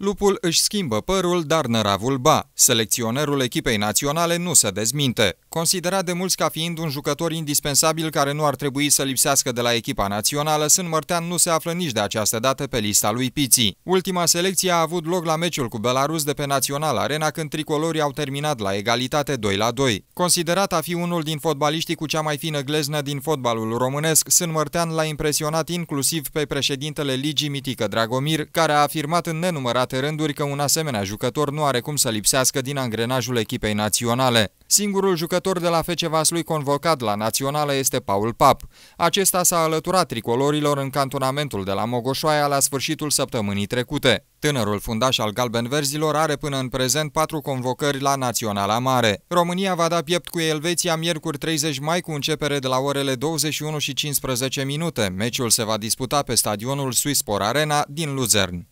Lupul își schimbă părul, dar năravul ba. Selecționerul echipei naționale nu se dezminte. Considerat de mulți ca fiind un jucător indispensabil care nu ar trebui să lipsească de la echipa națională, Sân Mărtean nu se află nici de această dată pe lista lui Piții. Ultima selecție a avut loc la meciul cu Belarus de pe Național Arena când tricolorii au terminat la egalitate 2 la 2. Considerat a fi unul din fotbaliștii cu cea mai fină gleznă din fotbalul românesc, Sân Mărtean l-a impresionat inclusiv pe președintele Ligii Mitică Dragomir, care a afirmat în nenumărate repetate rânduri că un asemenea jucător nu are cum să lipsească din angrenajul echipei naționale. Singurul jucător de la FC Vaslui convocat la națională este Paul Pap. Acesta s-a alăturat tricolorilor în cantonamentul de la Mogoșoaia la sfârșitul săptămânii trecute. Tânărul fundaș al galben-verzilor are până în prezent patru convocări la Naționala Mare. România va da piept cu Elveția miercuri 30 mai cu începere de la orele 21 și 15 minute. Meciul se va disputa pe stadionul Swissport Arena din Luzern.